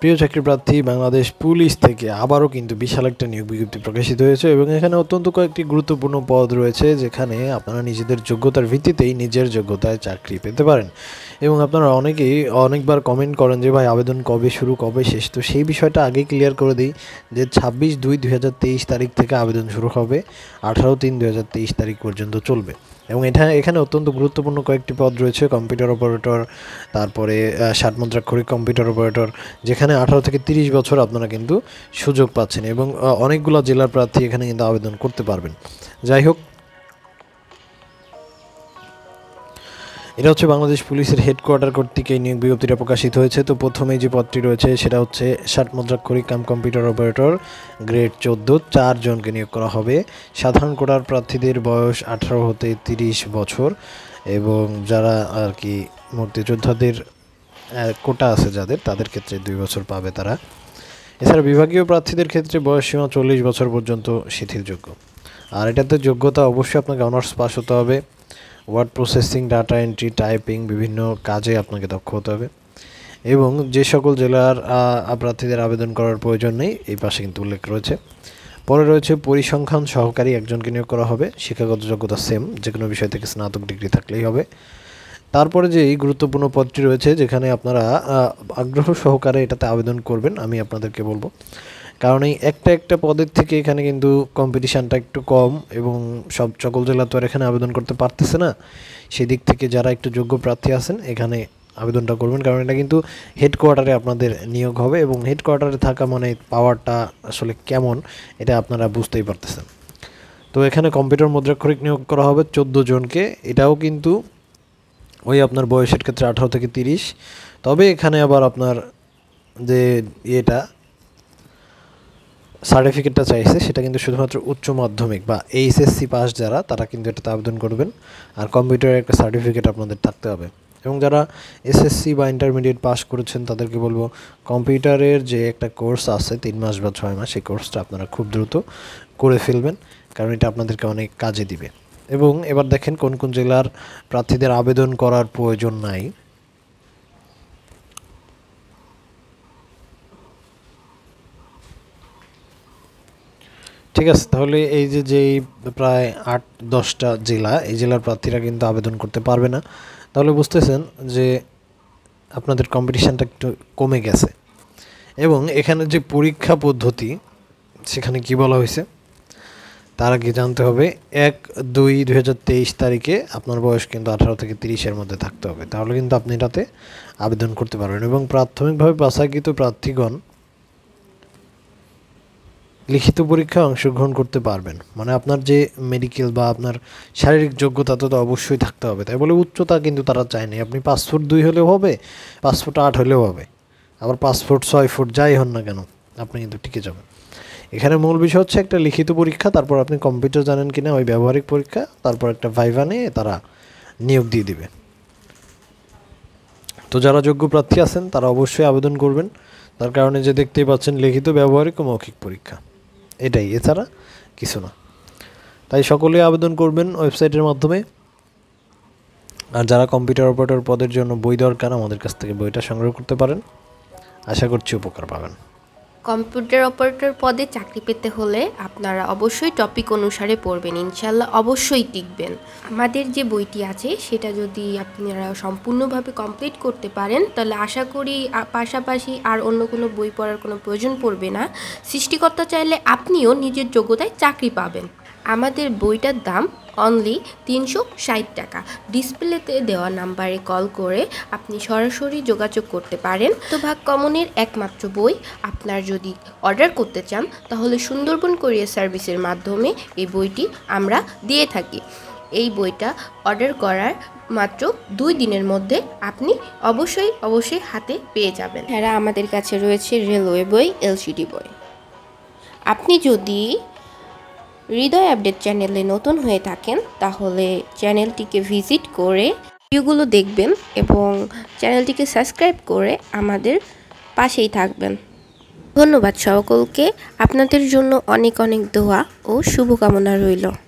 প্রিয় চাকরি প্রার্থী বাংলাদেশ পুলিশ থেকে আবারও কিন্তু বিশাল একটা নিয়োগ বিজ্ঞপ্তি প্রকাশিত হয়েছে এবং এখানে অত্যন্ত কয়েকটি গুরুত্বপূর্ণ পদ রয়েছে যেখানে আপনারা নিজেদের যোগ্যতার ভিত্তিতেই নিজের যোগ্যতায় চাকরি পেতে পারেন এবং আপনারা অনেকেই অনেকবার কমেন্ট করেন যে ভাই আবেদন কবে শুরু কবে শেষ তো সেই বিষয়টা আগে ক্লিয়ার করে দিই যে ছাব্বিশ দুই দুই তারিখ থেকে আবেদন শুরু হবে আঠারো তিন দুই তারিখ পর্যন্ত চলবে এবং এটা এখানে অত্যন্ত গুরুত্বপূর্ণ কয়েকটি পদ রয়েছে কম্পিউটার অপারেটর তারপরে ষাট মন্ত্রাক্ষরিক কম্পিউটার অপারেটর যেখানে আঠারো থেকে তিরিশ বছর আপনারা কিন্তু সুযোগ পাচ্ছেন এবং অনেকগুলো জেলার প্রার্থী এখানে কিন্তু আবেদন করতে পারবেন যাই হোক এটা হচ্ছে বাংলাদেশ পুলিশের হেডকোয়ার্টার কর্তৃক এই নিয়োগ বিজ্ঞপ্তিটা প্রকাশিত হয়েছে তো প্রথমেই যে পদটি রয়েছে সেটা হচ্ছে ষাট মুদ্রাক্ষরিক কাম কম্পিউটার অপারেটর গ্রেড চোদ্দো চারজনকে নিয়োগ করা হবে সাধারণ কোটার প্রার্থীদের বয়স আঠারো হতে তিরিশ বছর এবং যারা আর কি মুক্তিযোদ্ধাদের কোটা আছে যাদের তাদের ক্ষেত্রে দুই বছর পাবে তারা এছাড়া বিভাগীয় প্রার্থীদের ক্ষেত্রে বয়স সীমা চল্লিশ বছর পর্যন্ত শিথিলযোগ্য আর এটাতে যোগ্যতা অবশ্যই আপনাকে অনার্স পাস হতে হবে word processing data entry typing বিভিন্ন কাজে আপনাকে দক্ষ হতে হবে এবং যে সকল জেলার প্রার্থীদের আবেদন করার প্রয়োজন নেই এই পাশে কিন্তু উল্লেখ রয়েছে পরে রয়েছে পরিসংখ্যান সহকারী একজনকে নিয়োগ করা হবে শিক্ষাগত যোগ্যতা সেম যে কোনো বিষয় থেকে স্নাতক ডিগ্রি থাকলেই হবে তারপরে যে এই গুরুত্বপূর্ণ পদটি রয়েছে যেখানে আপনারা আগ্রহ সহকারে এটাতে আবেদন করবেন আমি আপনাদেরকে বলবো কারণ এই একটা একটা পদের থেকে এখানে কিন্তু কম্পিটিশানটা একটু কম এবং সব সকল জেলা তো আর এখানে আবেদন করতে পারতেছে না সেদিক থেকে যারা একটু যোগ্য প্রার্থী আছেন এখানে আবেদনটা করবেন কারণ এটা কিন্তু হেডকোয়ার্টারে আপনাদের নিয়োগ হবে এবং হেডকোয়ার্টারে থাকা মানে পাওয়ারটা আসলে কেমন এটা আপনারা বুঝতেই পারতেছেন তো এখানে কম্পিউটার মুদ্রাক্ষরিক নিয়োগ করা হবে চোদ্দো জনকে এটাও কিন্তু ওই আপনার বয়সের ক্ষেত্রে আঠারো থেকে তিরিশ তবে এখানে আবার আপনার যে ইয়েটা সার্টিফিকেটটা চাইছে সেটা কিন্তু শুধুমাত্র উচ্চ মাধ্যমিক বা এইচএসসি পাস যারা তারা কিন্তু এটাতে আবেদন করবেন আর কম্পিউটারের একটা সার্টিফিকেট আপনাদের থাকতে হবে এবং যারা এসএসসি বা ইন্টারমিডিয়েট পাস করেছেন তাদেরকে বলবো কম্পিউটারের যে একটা কোর্স আছে তিন মাস বা ছয় মাস সেই কোর্সটা আপনারা খুব দ্রুত করে ফেলবেন কারণ এটা আপনাদেরকে অনেক কাজে দিবে এবং এবার দেখেন কোন কোন জেলার প্রার্থীদের আবেদন করার প্রয়োজন নাই ঠিক আছে তাহলে এই যে যেই প্রায় আট দশটা জেলা এই জেলার প্রার্থীরা কিন্তু আবেদন করতে পারবে না তাহলে বুঝতেছেন যে আপনাদের কম্পিটিশানটা একটু কমে গেছে এবং এখানে যে পরীক্ষা পদ্ধতি সেখানে কি বলা হয়েছে তার আগে জানতে হবে এক দুই দু তারিখে আপনার বয়স কিন্তু আঠারো থেকে তিরিশের মধ্যে থাকতে হবে তাহলে কিন্তু আপনি এটাতে আবেদন করতে পারবেন এবং প্রাথমিকভাবে বাছাইকৃত প্রার্থীগণ লিখিত পরীক্ষায় অংশগ্রহণ করতে পারবেন মানে আপনার যে মেডিকেল বা আপনার শারীরিক যোগ্যতা তো অবশ্যই থাকতে হবে তাই বলে উচ্চতা কিন্তু তারা চায়নি আপনি পাসপোর্ট ফুট দুই হলেও হবে পাসপোর্ট আট হলেও হবে আবার পাসপোর্ট ছয় ফুট যাই হন না কেন আপনি কিন্তু টিকে যাবেন এখানে মূল বিষয় হচ্ছে একটা লিখিত পরীক্ষা তারপর আপনি কম্পিউটার জানেন কিনা ওই ব্যবহারিক পরীক্ষা তারপর একটা ভাইভা নিয়ে তারা নিয়োগ দিয়ে দিবে তো যারা যোগ্য প্রার্থী আছেন তারা অবশ্যই আবেদন করবেন তার কারণে যে দেখতেই পাচ্ছেন লিখিত ব্যবহারিক ও মৌখিক পরীক্ষা এটাই এছাড়া কিছু না তাই সকলে আবেদন করবেন ওয়েবসাইটের মাধ্যমে আর যারা কম্পিউটার অপারেটর পদের জন্য বই দরকার আমাদের কাছ থেকে বইটা সংগ্রহ করতে পারেন আশা করছি উপকার পাবেন কম্পিউটার অপারেটর পদে চাকরি পেতে হলে আপনারা অবশ্যই টপিক অনুসারে পড়বেন ইনশাল্লাহ অবশ্যই টিকবেন আমাদের যে বইটি আছে সেটা যদি আপনারা সম্পূর্ণভাবে কমপ্লিট করতে পারেন তাহলে আশা করি পাশাপাশি আর অন্য কোনো বই পড়ার কোনো প্রয়োজন পড়বে না সৃষ্টিকর্তা চাইলে আপনিও নিজের যোগ্যতায় চাকরি পাবেন আমাদের বইটার দাম অনলি তিনশো ষাট টাকা ডিসপ্লেতে দেওয়া নাম্বারে কল করে আপনি সরাসরি যোগাযোগ করতে পারেন তো ভাগ কমনের একমাত্র বই আপনার যদি অর্ডার করতে চান তাহলে সুন্দরবন কোরিয়ার সার্ভিসের মাধ্যমে এই বইটি আমরা দিয়ে থাকি এই বইটা অর্ডার করার মাত্র দুই দিনের মধ্যে আপনি অবশ্যই অবশ্যই হাতে পেয়ে যাবেন হ্যাঁ আমাদের কাছে রয়েছে রেলওয়ে বই এলসিডি বই আপনি যদি হৃদয় আপডেট চ্যানেলে নতুন হয়ে থাকেন তাহলে চ্যানেলটিকে ভিজিট করে ভিডিওগুলো দেখবেন এবং চ্যানেলটিকে সাবস্ক্রাইব করে আমাদের পাশেই থাকবেন ধন্যবাদ সকলকে আপনাদের জন্য অনেক অনেক দোয়া ও শুভকামনা রইল